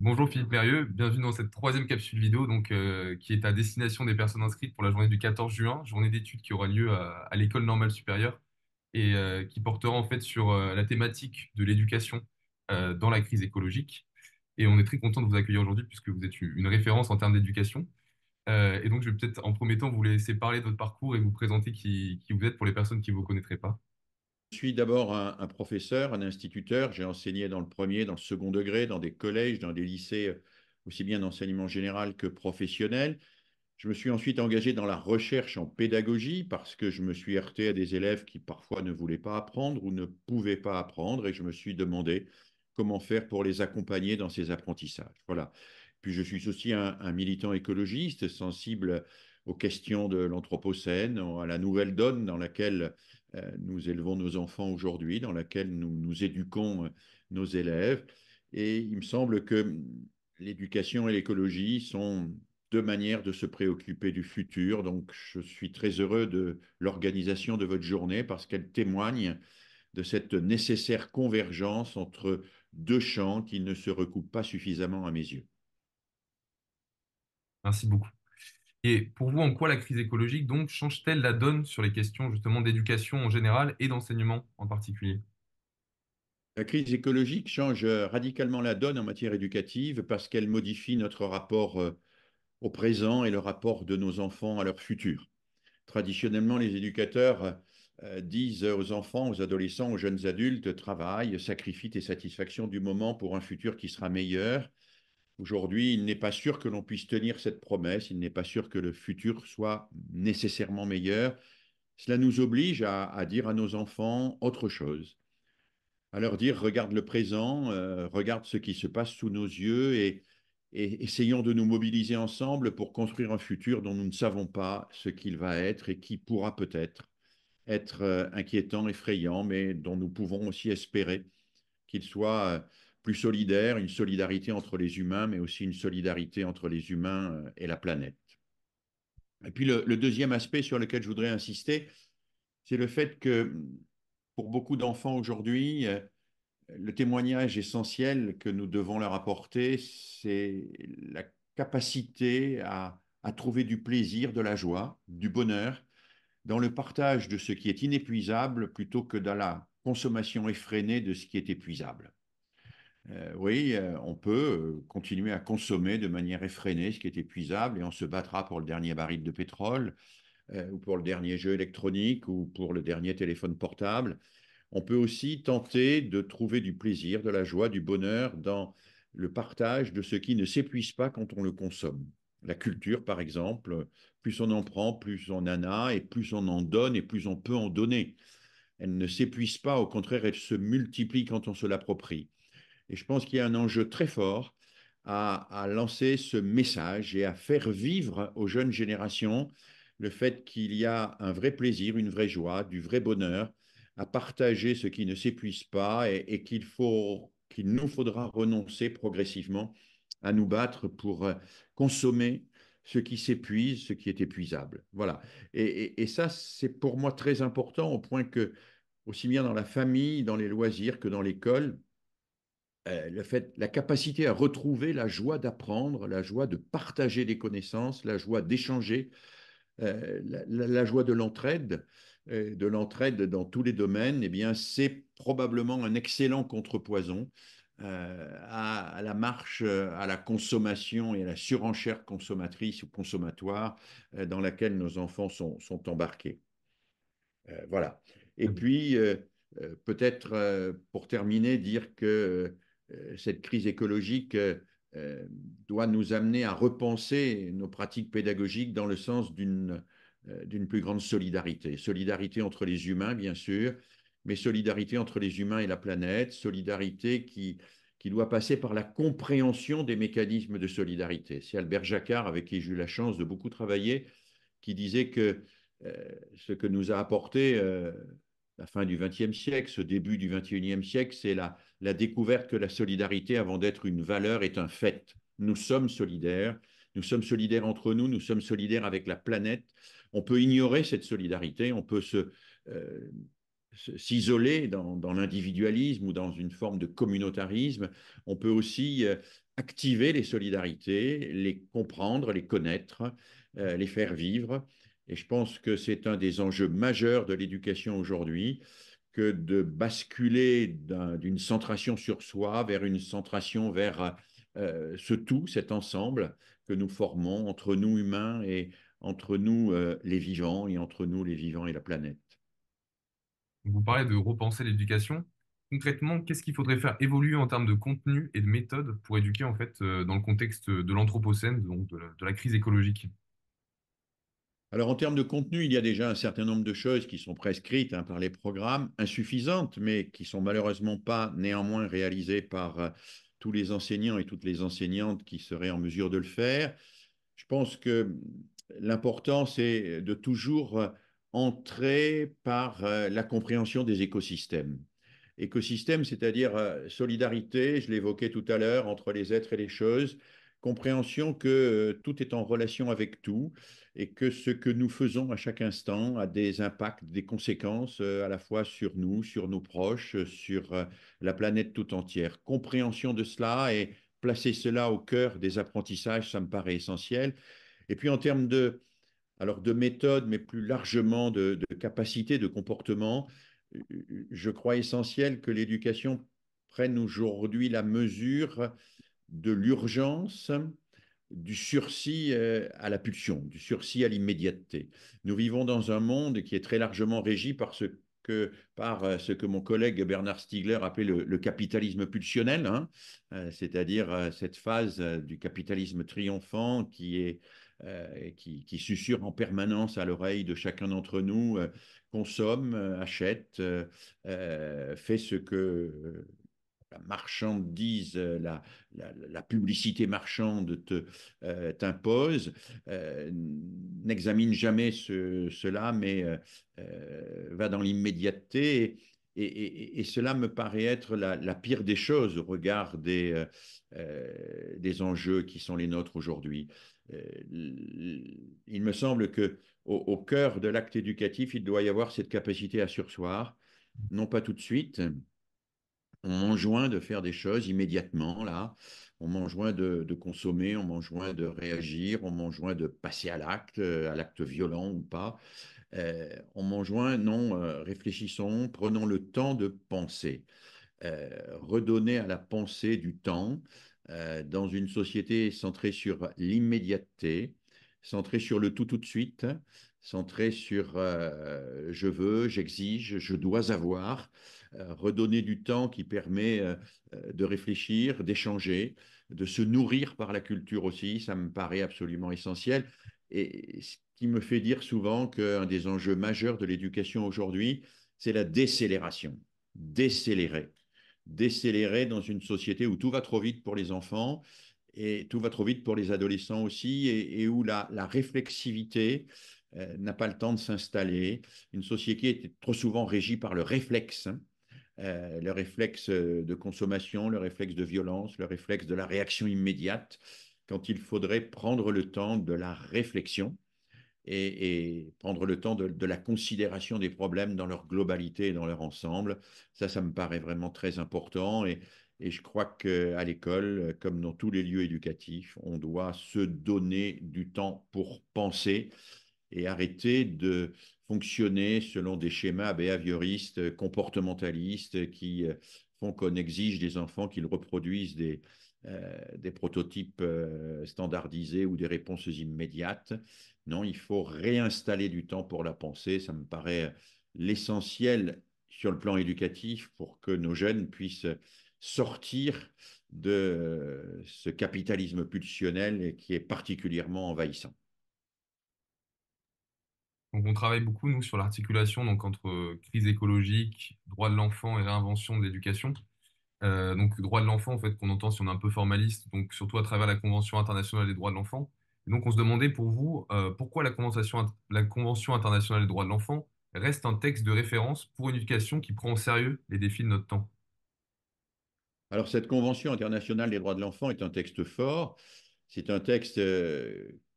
Bonjour Philippe Mérieux, bienvenue dans cette troisième capsule vidéo donc, euh, qui est à destination des personnes inscrites pour la journée du 14 juin, journée d'études qui aura lieu à, l'école normale supérieure et euh, qui portera en fait sur euh, la thématique de l'éducation dans la crise écologique. Et on est très content de vous accueillir aujourd'hui puisque vous êtes une référence en termes d'éducation. et donc je vais peut-être en premier temps vous laisser parler de votre parcours et vous présenter qui, qui vous êtes pour les personnes qui ne vous connaîtraient pas. Je suis d'abord un, professeur, un instituteur. J'ai enseigné dans le premier, dans le second degré, dans des collèges, dans des lycées, euh, aussi bien d'enseignement général que professionnel. Je me suis ensuite engagé dans la recherche en pédagogie parce que je me suis heurté à des élèves qui parfois ne voulaient pas apprendre ou ne pouvaient pas apprendre et je me suis demandé comment faire pour les accompagner dans ces apprentissages. Voilà. Puis je suis aussi un, un militant écologiste sensible aux questions de l'Anthropocène, à la nouvelle donne dans laquelle euh, nous élevons nos enfants aujourd'hui, dans laquelle nous, nous éduquons euh, nos élèves. Et il me semble que l'éducation et l'écologie sont deux manières de se préoccuper du futur. Donc, je suis très heureux de l'organisation de votre journée parce qu'elle témoigne de cette nécessaire convergence entre deux champs qui ne se recoupent pas suffisamment à mes yeux. Merci beaucoup. Et pour vous, en quoi la crise écologique donc change-t-elle la donne sur les questions justement d'éducation en général et d'enseignement en particulier La crise écologique change euh, radicalement la donne en matière éducative parce qu'elle modifie notre rapport euh, au présent et le rapport de nos enfants à leur futur. Traditionnellement, les éducateurs euh, disent aux enfants, aux adolescents, aux jeunes adultes, travail, sacrifice et satisfactions du moment pour un futur qui sera meilleur Aujourd'hui, il n'est pas sûr que l'on puisse tenir cette promesse, il n'est pas sûr que le futur soit nécessairement meilleur. Cela nous oblige à, dire à nos enfants autre chose, à leur dire regarde le présent, euh, regarde ce qui se passe sous nos yeux et, essayons de nous mobiliser ensemble pour construire un futur dont nous ne savons pas ce qu'il va être et qui pourra peut-être être, euh, inquiétant, effrayant, mais dont nous pouvons aussi espérer qu'il soit... Euh, plus solidaire, une solidarité entre les humains, mais aussi une solidarité entre les humains euh, et la planète. Et puis le, deuxième aspect sur lequel je voudrais insister, c'est le fait que pour beaucoup d'enfants aujourd'hui, euh, le témoignage essentiel que nous devons leur apporter, c'est la capacité à, trouver du plaisir, de la joie, du bonheur dans le partage de ce qui est inépuisable plutôt que dans la consommation effrénée de ce qui est épuisable. Euh, oui, euh, on peut euh, continuer à consommer de manière effrénée ce qui est épuisable et on se battra pour le dernier baril de pétrole ou pour le dernier jeu électronique ou pour le dernier téléphone portable. On peut aussi tenter de trouver du plaisir, de la joie, du bonheur dans le partage de ce qui ne s'épuise pas quand on le consomme. La culture, par exemple, plus on en prend, plus on en a et plus on en donne et plus on peut en donner. Elle ne s'épuise pas, au contraire, elle se multiplie quand on se l'approprie. Et je pense qu'il y a un enjeu très fort à, lancer ce message et à faire vivre aux jeunes générations le fait qu'il y a un vrai plaisir, une vraie joie, du vrai bonheur à partager ce qui ne s'épuise pas et, qu'il faut nous faudra renoncer progressivement à nous battre pour euh, consommer ce qui s'épuise, ce qui est épuisable. Voilà. et ça, c'est pour moi très important au point que, aussi bien dans la famille, dans les loisirs que dans l'école, euh, fait, la capacité à retrouver la joie d'apprendre, la joie de partager des connaissances, la joie d'échanger, euh, la, joie de l'entraide, euh, de l'entraide dans tous les domaines, et eh bien, c'est probablement un excellent contrepoison à, la marche, à la consommation et à la surenchère consommatrice ou consommatoire dans laquelle nos enfants sont embarqués. voilà. Et mmh. puis, peut-être pour terminer, dire que euh, cette crise écologique euh, euh, doit nous amener à repenser nos pratiques pédagogiques dans le sens d'une plus grande solidarité. Solidarité entre les humains, bien sûr, mais solidarité entre les humains et la planète, solidarité qui, qui doit passer par la compréhension des mécanismes de solidarité. C'est Albert Jacquard, avec qui j'ai eu la chance de beaucoup travailler, qui disait que ce que nous a apporté la fin du XXe siècle, ce début du XXIe siècle, c'est la, découverte que la solidarité, avant d'être une valeur, est un fait. Nous sommes solidaires, nous sommes solidaires entre nous, nous sommes solidaires avec la planète. On peut ignorer cette solidarité, on peut euh, s'isoler dans, l'individualisme ou dans une forme de communautarisme. On peut aussi euh, activer les solidarités, les comprendre, les connaître, euh, les faire vivre. Et je pense que c'est un des enjeux majeurs de l'éducation aujourd'hui que de basculer d'une centration sur soi vers une centration vers euh, ce tout, cet ensemble que nous formons entre nous humains et entre nous euh, les vivants et entre nous les vivants et la planète. Vous parlez de repenser l'éducation. Concrètement, qu'est-ce qu'il faudrait faire évoluer en termes de contenu et de méthode pour éduquer en fait euh, dans le contexte de l'anthropocène, donc de la crise écologique alors en termes de contenu, il y a déjà un certain nombre de choses qui sont prescrites hein, par les programmes, insuffisantes, mais qui sont malheureusement pas néanmoins réalisées par euh, tous les enseignants et toutes les enseignantes qui seraient en mesure de le faire. Je pense que l'important, c'est de toujours euh, entrer par euh, la compréhension des écosystèmes écosystème, c'est-à-dire solidarité, je l'évoquais tout à l'heure, entre les êtres et les choses, compréhension que euh, tout est en relation avec tout et que ce que nous faisons à chaque instant a des impacts, des conséquences euh, à la fois sur nous, sur nos proches, sur euh, la planète tout entière. Compréhension de cela et placer cela au cœur des apprentissages, ça me paraît essentiel. Et puis en termes de, alors de méthode, mais plus largement de, de capacité de comportement, je crois essentiel que l'éducation prenne aujourd'hui la mesure de l'urgence du sursis euh, à la pulsion, du sursis à l'immédiateté. Nous vivons dans un monde qui est très largement régi par ce que, par euh, ce que mon collègue Bernard Stiegler appelait le, capitalisme pulsionnel, hein, euh, c'est-à-dire cette phase du capitalisme triomphant qui est qui, susurre en permanence à l'oreille de chacun d'entre nous, consomme, achète, fait ce que la marchandise, euh, la, publicité marchande te, euh, t'impose. Euh, n'examine jamais cela, mais va dans l'immédiateté. Et, cela me paraît être la, pire des choses au regard des, enjeux qui sont les nôtres aujourd'hui. il me semble que au, cœur de l'acte éducatif, il doit y avoir cette capacité à sursoir, non pas tout de suite, on m'enjoint de faire des choses immédiatement, là. On m'enjoint de, consommer, on m'enjoint de réagir, on m'enjoint de passer à l'acte, euh, à l'acte violent ou pas. Euh, on m'enjoint, non, euh, réfléchissons, prenons le temps de penser. redonner à la pensée du temps dans une société centrée sur l'immédiateté, centrée sur le tout tout de suite, centré sur euh, je veux, j'exige, je dois avoir, euh, redonner du temps qui permet euh, de réfléchir, d'échanger, de se nourrir par la culture aussi, ça me paraît absolument essentiel. Et ce qui me fait dire souvent qu'un des enjeux majeurs de l'éducation aujourd'hui, c'est la décélération, décélérer, décélérer dans une société où tout va trop vite pour les enfants, et tout va trop vite pour les adolescents aussi, et, où la, la réflexivité, euh, n'a pas le temps de s'installer. Une société qui est trop souvent régie par le réflexe, hein. euh, le réflexe euh, de consommation, le réflexe de violence, le réflexe de la réaction immédiate, quand il faudrait prendre le temps de la réflexion et, prendre le temps de, la considération des problèmes dans leur globalité et dans leur ensemble. Ça, ça me paraît vraiment très important et, et je crois qu'à l'école, comme dans tous les lieux éducatifs, on doit se donner du temps pour penser et arrêter de fonctionner selon des schémas behavioristes, euh, comportementalistes qui euh, font qu'on exige des enfants qu'ils reproduisent des, euh, prototypes standardisés ou des réponses immédiates. Non, il faut réinstaller du temps pour la pensée. Ça me paraît l'essentiel sur le plan éducatif pour que nos jeunes puissent sortir de ce capitalisme pulsionnel qui est particulièrement envahissant. Donc, on travaille beaucoup, nous, sur l'articulation donc, entre euh, crise écologique, droit de l'enfant et réinvention de l'éducation. Euh, donc, droit de l'enfant, en fait, qu'on entend si on est un peu formaliste, donc surtout à travers la Convention internationale des droits de l'enfant. donc, on se demandait pour vous, euh, pourquoi la Convention, la Convention internationale des droits de l'enfant reste un texte de référence pour une éducation qui prend au sérieux les défis de notre temps Alors, cette Convention internationale des droits de l'enfant est un texte fort. C'est un texte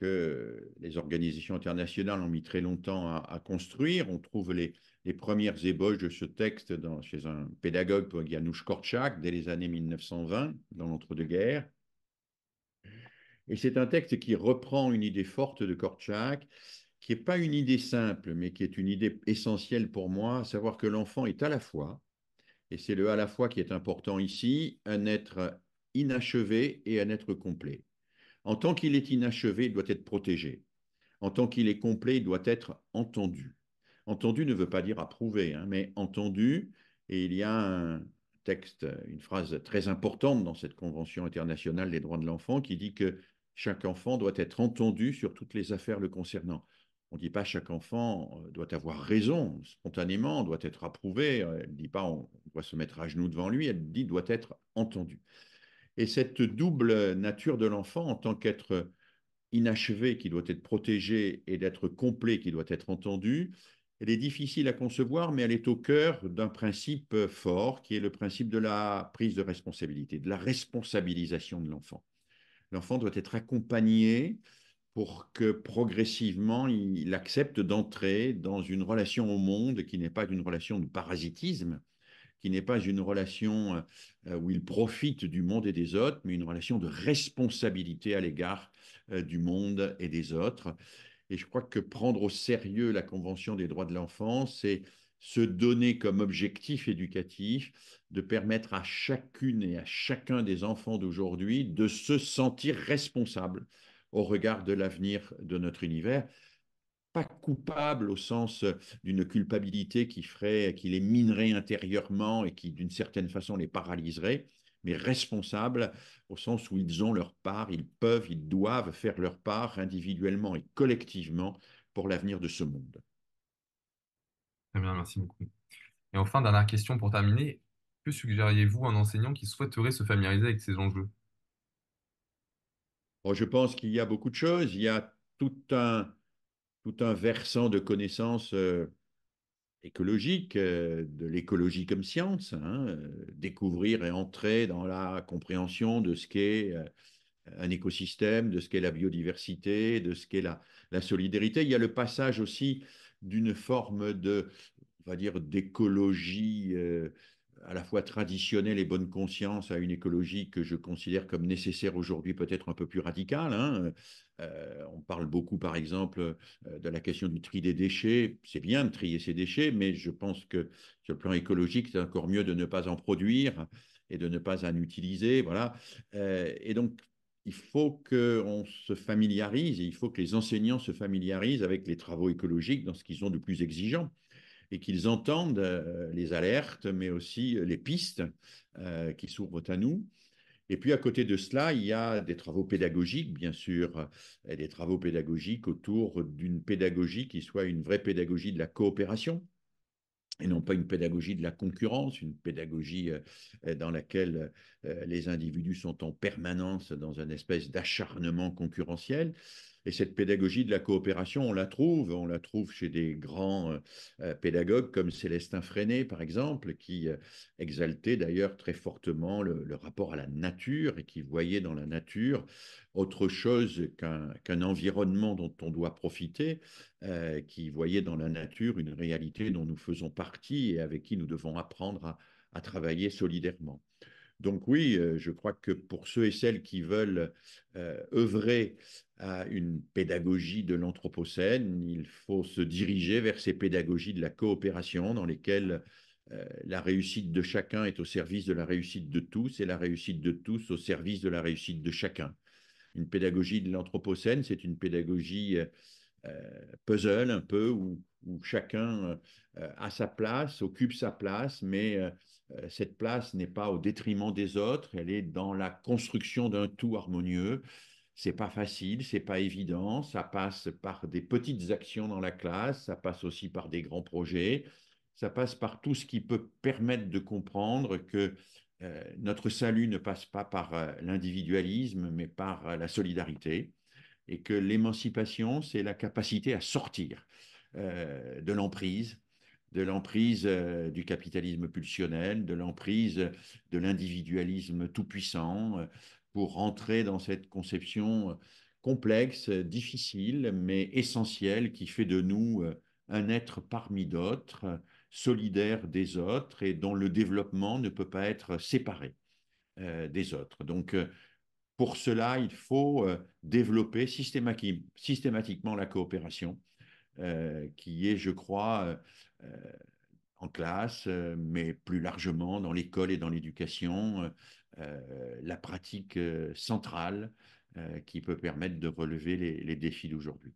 que les organisations internationales ont mis très longtemps à, construire. On trouve les, premières ébauches de ce texte chez un pédagogue, Janusz Korczak, dès les années 1920, dans l'entre-deux-guerres. Et c'est un texte qui reprend une idée forte de Korczak, qui n'est pas une idée simple, mais qui est une idée essentielle pour moi, à savoir que l'enfant est à la fois, et c'est le à la fois qui est important ici, un être inachevé et un être complet. En tant qu'il est inachevé, il doit être protégé. En tant qu'il est complet, il doit être entendu. Entendu ne veut pas dire approuvé, hein, mais entendu, et il y a un texte, une phrase très importante dans cette Convention internationale des droits de l'enfant qui dit que chaque enfant doit être entendu sur toutes les affaires le concernant. On ne dit pas chaque enfant euh, doit avoir raison spontanément, doit être approuvé. Elle ne dit pas on doit se mettre à genoux devant lui, elle dit doit être entendu. Et cette double nature de l'enfant en tant qu'être inachevé qui doit être protégé et d'être complet qui doit être entendu, elle est difficile à concevoir, mais elle est au cœur d'un principe fort qui est le principe de la prise de responsabilité, de la responsabilisation de l'enfant. L'enfant doit être accompagné pour que progressivement il accepte d'entrer dans une relation au monde qui n'est pas une relation de parasitisme, qui n'est pas une relation euh, euh, où il profite du monde et des autres, mais une relation de responsabilité à l'égard euh, du monde et des autres. Et je crois que prendre au sérieux la Convention des droits de l'enfant, c'est se donner comme objectif éducatif de permettre à chacune et à chacun des enfants d'aujourd'hui de se sentir responsable au regard de l'avenir de notre univers pas coupable au sens euh, d'une culpabilité qui ferait, qui les minerait intérieurement et qui d'une certaine façon les paralyserait, mais responsables au sens où ils ont leur part, ils peuvent, ils doivent faire leur part individuellement et collectivement pour l'avenir de ce monde. Très bien, merci beaucoup. Et enfin, dernière question pour terminer, que suggériez-vous à un enseignant qui souhaiterait se familiariser avec ces enjeux oh, Je pense qu'il y a beaucoup de choses. Il y a tout un, tout un versant de connaissances euh, écologiques, euh, de l'écologie comme science, hein, euh, découvrir et entrer dans la compréhension de ce qu'est un écosystème, de ce qu'est la biodiversité, de ce qu'est la, solidarité. Il y a le passage aussi d'une forme de, dire, d'écologie à la fois traditionnelle et bonne conscience à une écologie que je considère comme nécessaire aujourd'hui, peut-être un peu plus radicale. Hein. Euh, on parle beaucoup, par exemple, euh, de la question du tri des déchets. C'est bien de trier ses déchets, mais je pense que sur le plan écologique, c'est encore mieux de ne pas en produire et de ne pas en utiliser. Voilà. Euh, et donc, il faut qu'on se familiarise, et il faut que les enseignants se familiarisent avec les travaux écologiques dans ce qu'ils ont de plus exigeant et qu'ils entendent euh, les alertes, mais aussi euh, les pistes euh, qui s'ouvrent à nous. Et puis à côté de cela, il y a des travaux pédagogiques, bien sûr, et des travaux pédagogiques autour d'une pédagogie qui soit une vraie pédagogie de la coopération et non pas une pédagogie de la concurrence, une pédagogie dans laquelle les individus sont en permanence dans une espèce d'acharnement concurrentiel. Et cette pédagogie de la coopération, on la trouve, on la trouve chez des grands euh, euh, pédagogues comme Célestin Freinet, par exemple, qui euh, exaltait d'ailleurs très fortement le, rapport à la nature et qui voyait dans la nature autre chose qu'un environnement dont on doit profiter, qui voyait dans la nature une réalité dont nous faisons partie et avec qui nous devons apprendre à travailler solidairement. Donc oui, euh, je crois que pour ceux et celles qui veulent euh, œuvrer à une pédagogie de l'Anthropocène, il faut se diriger vers ces pédagogies de la coopération dans lesquelles euh, la réussite de chacun est au service de la réussite de tous et la réussite de tous au service de la réussite de chacun. Une pédagogie de l'Anthropocène, c'est une pédagogie puzzle un peu où, où chacun a sa place, occupe sa place, mais euh, cette place n'est pas au détriment des autres, elle est dans la construction d'un tout harmonieux. C'est pas facile, c'est pas évident, ça passe par des petites actions dans la classe, ça passe aussi par des grands projets, ça passe par tout ce qui peut permettre de comprendre que euh, notre salut ne passe pas par euh, l'individualisme, mais par la solidarité, et que l'émancipation, c'est la capacité à sortir de l'emprise, de l'emprise euh, du capitalisme pulsionnel, de l'emprise euh, de l'individualisme tout-puissant, euh, pour rentrer dans cette conception complexe, difficile, mais essentielle qui fait de nous un être parmi d'autres, solidaire des autres et dont le développement ne peut pas être séparé des autres. Donc, pour cela, il faut développer systématiquement la coopération, qui est, je crois, euh, en classe, euh, mais plus largement dans l'école et dans l'éducation, euh, la pratique centrale qui peut permettre de relever les, défis d'aujourd'hui.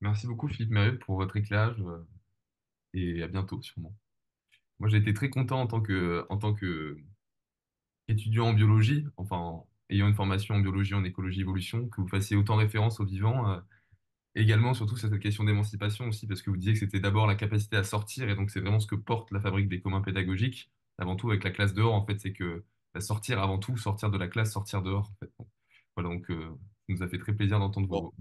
Merci beaucoup Philippe Mérieux pour votre éclairage et à bientôt sûrement. Moi j'ai été très content en tant que en tant que étudiant en biologie, enfin ayant une formation en biologie en écologie évolution, que vous fassiez autant référence au vivant également, surtout sur cette question d'émancipation aussi, parce que vous disiez que c'était d'abord la capacité à sortir, et donc c'est vraiment ce que porte la fabrique des communs pédagogiques, avant tout avec la classe dehors, en fait, c'est que bah, sortir avant tout, sortir de la classe, sortir dehors. Voilà, donc euh, ça nous a fait très plaisir d'entendre vous.